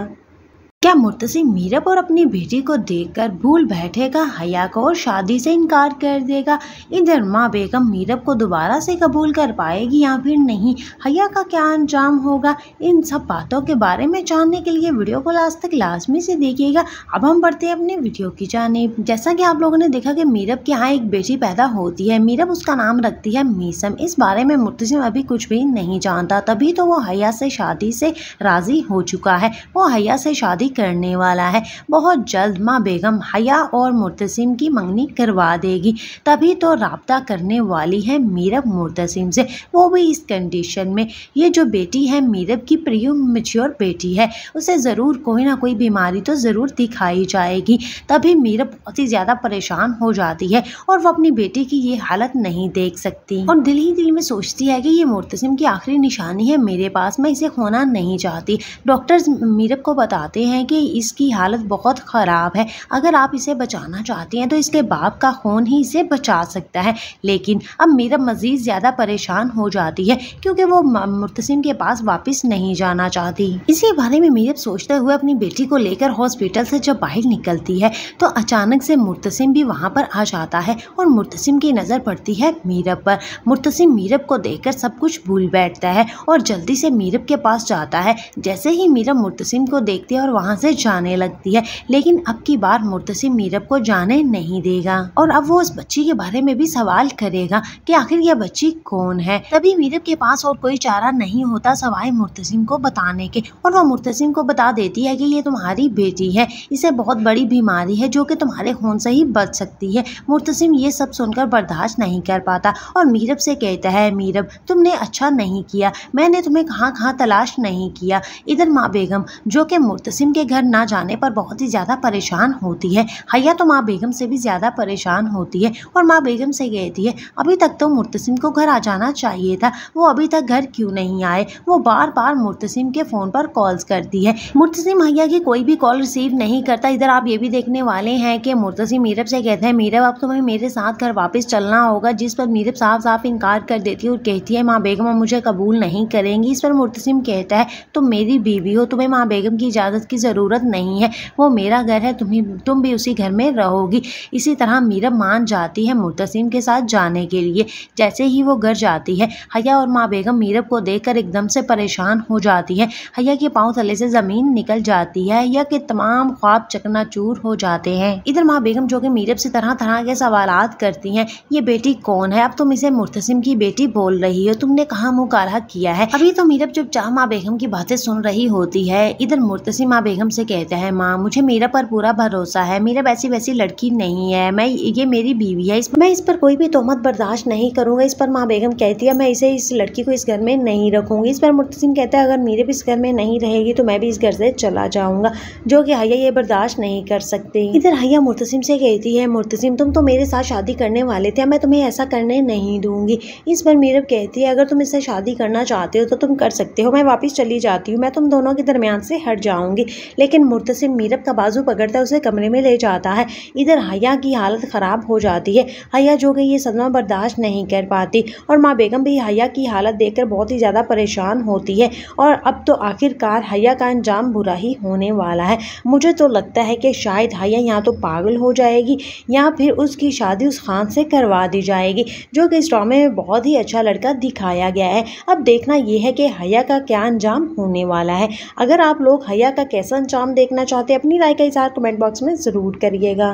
क्या मुर्तसी मीरब और अपनी बेटी को देखकर भूल बैठेगा हया को और शादी से इनकार कर देगा इधर माँ बेगम मीरब को दोबारा से कबूल कर पाएगी या फिर नहीं हया का क्या अंजाम होगा इन सब बातों के बारे में जानने के लिए वीडियो को लास्ट तक लाजमी से देखिएगा अब हम बढ़ते हैं अपने वीडियो की जानेब जैसा कि आप लोगों ने देखा कि मीरब के यहाँ एक बेटी पैदा होती है मीरब उसका नाम रखती है मीसम इस बारे में मुर्तसिम अभी कुछ भी नहीं जानता तभी तो वो हया से शादी से राज़ी हो चुका है वो हया से शादी करने वाला है बहुत जल्द माँ बेगम हया और मुर्तसिम की मंगनी करवा देगी तभी तो रबता करने वाली है मीरब मुर्तसिम से वो भी इस कंडीशन में ये जो बेटी है मीरब की प्रियो मच्योर बेटी है उसे ज़रूर कोई ना कोई बीमारी तो ज़रूर दिखाई जाएगी तभी मीरब बहुत ही ज़्यादा परेशान हो जाती है और वो अपनी बेटी की ये हालत नहीं देख सकती और दिल ही दिल में सोचती है कि ये मुर्तसिम की आखिरी निशानी है मेरे पास मैं इसे खोना नहीं चाहती डॉक्टर्स मीरब को बताते हैं हैं कि इसकी हालत बहुत ख़राब है अगर आप इसे बचाना चाहती हैं तो इसके बाप का खून ही इसे बचा सकता है लेकिन अब मीरा मज़ीद ज़्यादा परेशान हो जाती है क्योंकि वो मुतसिम के पास वापस नहीं जाना चाहती इसी बारे में मीरब सोचते हुए अपनी बेटी को लेकर हॉस्पिटल से जब बाहर निकलती है तो अचानक से मुतसिम भी वहाँ पर आ जाता है और मुतसिम की नज़र पड़ती है मीरब पर मुतसिम मीरब को देखकर सब कुछ भूल बैठता है और जल्दी से मीरब के पास जाता है जैसे ही मीरब मुतसिम को देखती है और वहाँ वहाँ से जाने लगती है लेकिन अब की बार मुर्तसिम मीरब को जाने नहीं देगा और अब वो उस बच्ची के बारे में भी सवाल करेगा कि आखिर यह बच्ची कौन है तभी मीरब के पास और कोई चारा नहीं होता सवाए मुर्तसिम को बताने के और वह मुर्तसिम को बता देती है कि ये तुम्हारी बेटी है इसे बहुत बड़ी बीमारी है जो कि तुम्हारे खून से ही बच सकती है मुर्तसिम ये सब सुनकर बर्दाश्त नहीं कर पाता और मीरब से कहता है मीरब तुमने अच्छा नहीं किया मैंने तुम्हें कहाँ कहाँ तलाश नहीं किया इधर माँ बेगम जो कि मुर्तसिम उनके घर ना जाने पर बहुत ही ज़्यादा परेशान होती है हया तो माँ बेगम से भी ज़्यादा परेशान होती है और माँ बेगम से कहती है अभी तक तो मुर्तसिम को घर आ जाना चाहिए था वो अभी तक घर क्यों नहीं आए वो बार बार मुर्तसिम के फ़ोन पर कॉल्स करती है मुर्तसिम हया की कोई भी कॉल रिसीव नहीं करता इधर आप ये भी देखने वाले हैं कि मुर्तसिम मीरब से कहते हैं मीरब अब तुम्हें मेरे साथ घर वापस चलना होगा जिस पर मीरब साफ साफ इनकार कर देती है और कहती है माँ बेगम मुझे कबूल नहीं करेंगी इस पर मुर्तसिम कहता है तुम मेरी बीवी हो तुम्हें माँ बेगम की इजाज़त की ज़रूरत नहीं है वो मेरा घर है तुम्हें तुम भी उसी घर में रहोगी इसी तरह मीरा मान जाती है मुतसिम के साथ जाने के लिए जैसे ही वो घर जाती है हया और माँ बेगम मीरब को देख एकदम से परेशान हो जाती है हया के पाँव तले से ज़मीन निकल जाती है हया के तमाम ख्वाब चकना हो जाते हैं इधर माँ बेगम जो कि मीरब से तरह तरह के सवाल करती हैं ये बेटी कौन है अब तुम इसे मुर्तसिम की बेटी बोल रही हो तुमने कहा मुकाला किया है अभी तो मीरब जब चाह माँ बेगम की बातें सुन रही होती है इधर मुर्तसिम माँ बेगम से कहता है माँ मुझे मेरा पर पूरा भरोसा है मेरा वैसी वैसी लड़की नहीं है मैं ये मेरी बीवी है इस मैं इस पर कोई भी तोहमत बर्दाश्त नहीं करूँगा इस पर माँ बेगम कहती है मैं इसे इस लड़की को इस घर में नहीं रखूँगी इस पर मुतसिम कहता है अगर मेरे भी इस घर में नहीं रहेगी तो मैं भी इस घर से चला जाऊँगा जो कि हया ये बर्दाश्त नहीं कर सकती इधर हया मुतसिम से कहती है मुतसिम तुम तो मेरे साथ शादी करने वाले थे मैं तुम्हें ऐसा करने नहीं दूंगी इस पर मीरब कहती है अगर तुम इससे शादी करना चाहते हो तो तुम कर सकते हो मैं वापस चली जाती हूँ मैं तुम दोनों के दरमियान से हट जाऊँगी लेकिन मुर्तसिम मीरब का बाजू पकड़ता है उसे कमरे में ले जाता है इधर हया की हालत ख़राब हो जाती है हया जो कि ये सदमा बर्दाश्त नहीं कर पाती और माँ बेगम भी हया की हालत देख बहुत ही ज़्यादा परेशान होती है और अब तो आखिरकार हया का अंजाम बुरा ही होने वाला है मुझे तो लगता है कि शायद हया यहाँ तो पागल हो जाएगी या फिर उसकी शादी उस खान से करवा दी जाएगी जो कि इस ड्रामे में बहुत ही अच्छा लड़का दिखाया गया है अब देखना यह है कि हया का क्या अंजाम होने वाला है अगर आप लोग हया का कैसा अंजाम चाम देखना चाहते हैं अपनी राय का इजहार कमेंट बॉक्स में ज़रूर करिएगा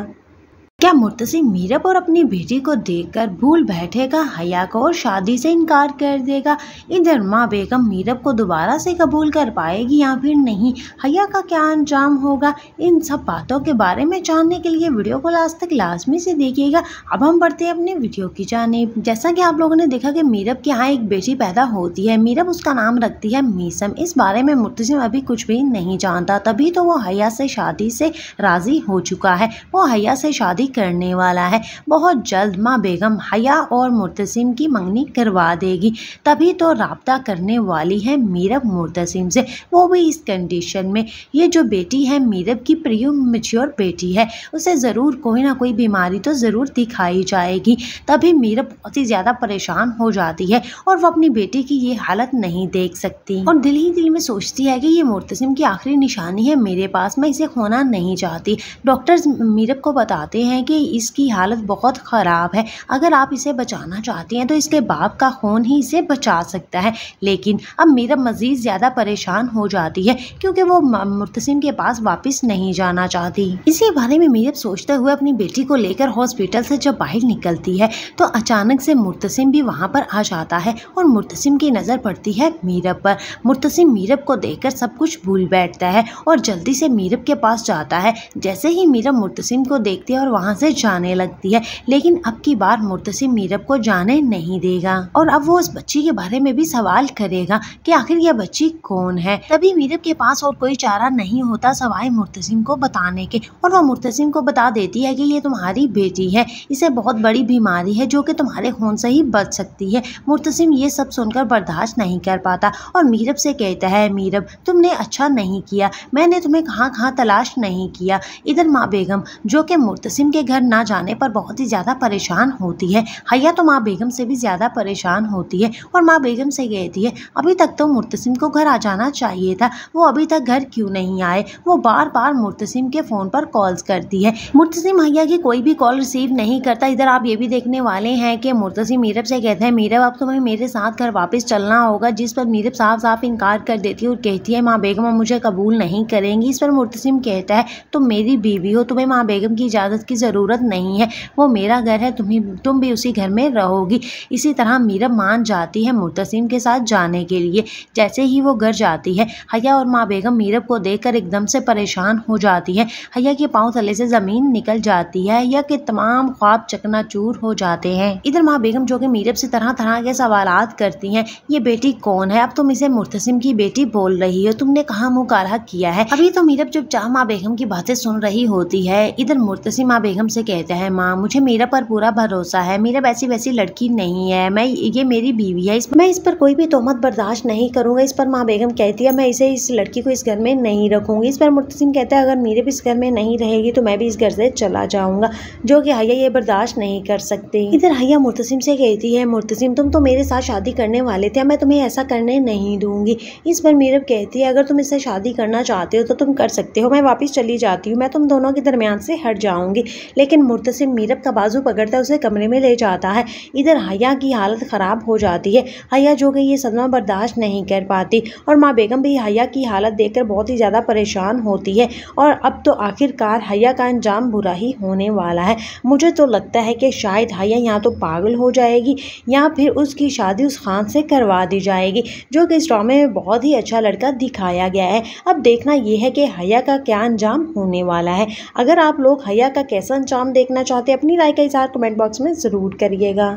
क्या मुर्तसिम मीरब और अपनी बेटी को देखकर भूल बैठेगा हया को और शादी से इनकार कर देगा इधर माँ बेगम मीरब को दोबारा से कबूल कर पाएगी या फिर नहीं हया का क्या अंजाम होगा इन सब बातों के बारे में जानने के लिए वीडियो को लास्ट तक लाजमी से देखिएगा अब हम बढ़ते हैं अपने वीडियो की जाने जैसा कि आप लोगों ने देखा कि मीरब के यहाँ एक बेटी पैदा होती है मीरब उसका नाम रखती है मीसम इस बारे में मुर्तसिम अभी कुछ भी नहीं जानता तभी तो वो हया से शादी से राज़ी हो चुका है वो हया से शादी करने वाला है बहुत जल्द माँ बेगम हया और मुर्तसिम की मंगनी करवा देगी तभी तो रबता करने वाली है मीरब मुर्तसिम से वो भी इस कंडीशन में ये जो बेटी है मीरब की प्रियो मच्योर बेटी है उसे ज़रूर कोई ना कोई बीमारी तो ज़रूर दिखाई जाएगी तभी मीरब बहुत ही ज़्यादा परेशान हो जाती है और वो अपनी बेटी की ये हालत नहीं देख सकती और दिल ही दिल में सोचती है कि ये मुर्तसिम की आखिरी निशानी है मेरे पास मैं इसे खोना नहीं चाहती डॉक्टर्स मीरब को बताते हैं हैं कि इसकी हालत बहुत ख़राब है अगर आप इसे बचाना चाहती हैं तो इसके बाप का खून ही इसे बचा सकता है लेकिन अब मीरा मज़ीद ज़्यादा परेशान हो जाती है क्योंकि वो मुतसिम के पास वापस नहीं जाना चाहती इसी बारे में मीरब सोचते हुए अपनी बेटी को लेकर हॉस्पिटल से जब बाहर निकलती है तो अचानक से मुतसिम भी वहाँ पर आ जाता है और मुतसिम की नज़र पड़ती है मीरब पर मुतसिम मीरब को देखकर सब कुछ भूल बैठता है और जल्दी से मीरब के पास जाता है जैसे ही मीरब मुतसिम को देखती है और वहाँ वहाँ से जाने लगती है लेकिन अब की बार मुर्तसी मीरब को जाने नहीं देगा और अब वो उस बच्ची के बारे में भी सवाल करेगा कि आखिर यह बच्ची कौन है तभी मीरब के पास और कोई चारा नहीं होता सवाए मुर्तसिम को बताने के और वह मुर्तसिम को बता देती है कि ये तुम्हारी बेटी है इसे बहुत बड़ी बीमारी है जो कि तुम्हारे खून से ही बच सकती है मुर्तसिम ये सब सुनकर बर्दाश्त नहीं कर पाता और मीरब से कहता है मीरब तुमने अच्छा नहीं किया मैंने तुम्हें कहाँ कहाँ तलाश नहीं किया इधर माँ बेगम जो कि मुर्तसिम उनके घर ना जाने पर बहुत ही ज़्यादा परेशान होती है हया तो माँ बेगम से भी ज़्यादा परेशान होती है और माँ बेगम से कहती है अभी तक तो मुर्तसिम को घर आ जाना चाहिए था वो अभी तक घर क्यों नहीं आए वो बार बार मुर्तसिम के फ़ोन पर कॉल्स करती है मुर्तसिम हया की कोई भी कॉल रिसीव नहीं करता इधर आप ये भी देखने वाले हैं कि मुर्तसिम मीरब से कहते हैं मीरब अब तुम्हें मेरे साथ घर वापस चलना होगा जिस पर मीरब साफ साफ इनकार कर देती है और कहती है माँ बेगम मुझे कबूल नहीं करेंगी इस पर मुर्तसिम कहता है तुम मेरी बीवी हो तुम्हें माँ बेगम की इजाज़त की ज़रूरत नहीं है वो मेरा घर है तुम्हें तुम भी उसी घर में रहोगी इसी तरह मीरब मान जाती है मुतसिम के साथ जाने के लिए जैसे ही वो घर जाती है हया और माँ बेगम मीरब को देख एकदम से परेशान हो जाती है हया के पाँव तले से ज़मीन निकल जाती है हया के तमाम ख्वाब चकना हो जाते हैं इधर माँ बेगम जो कि मीरब से तरह तरह के सवाल करती हैं ये बेटी कौन है अब तुम इसे मुर्तसिम की बेटी बोल रही हो तुमने कहा मुँह काला किया है अभी तो मीरब जब चाह माँ बेगम की बातें सुन रही होती है इधर मुर्तसिम माँ बेगम से कहता है माँ मुझे मेरा पर पूरा भरोसा है मेरा वैसी वैसी लड़की नहीं है मैं ये मेरी बीवी है इस मैं इस पर कोई भी तोहमत बर्दाश्त नहीं करूँगा इस पर माँ बेगम कहती है मैं इसे इस लड़की को इस घर में नहीं रखूँगी इस पर मुतसिम कहता है अगर मेरे भी इस घर में नहीं रहेगी तो मैं भी इस घर से चला जाऊँगा जो कि हया ये बर्दाश्त नहीं कर सकती इधर हया मुतसिम से कहती है मुतसिम तुम तो मेरे साथ शादी करने वाले थे मैं तुम्हें ऐसा करने नहीं दूंगी इस पर मीरब कहती है अगर तुम इससे शादी करना चाहते हो तो तुम कर सकते हो मैं वापस चली जाती हूँ मैं तुम दोनों के दरमियान से हट जाऊँगी लेकिन मुर्तसिम मीरब का बाजू पकड़ता उसे कमरे में ले जाता है इधर हया की हालत ख़राब हो जाती है हया जो कि ये सदमा बर्दाश्त नहीं कर पाती और माँ बेगम भी हया की हालत देखकर बहुत ही ज़्यादा परेशान होती है और अब तो आखिरकार हया का अंजाम बुरा ही होने वाला है मुझे तो लगता है कि शायद हया यहाँ तो पागल हो जाएगी या फिर उसकी शादी उस खान से करवा दी जाएगी जो कि इस ड्रामे में बहुत ही अच्छा लड़का दिखाया गया है अब देखना यह है कि हया का क्या अंजाम होने वाला है अगर आप लोग हया का कैसा पसंद चाम देखना चाहते हैं अपनी राय का इजहार कमेंट बॉक्स में ज़रूर करिएगा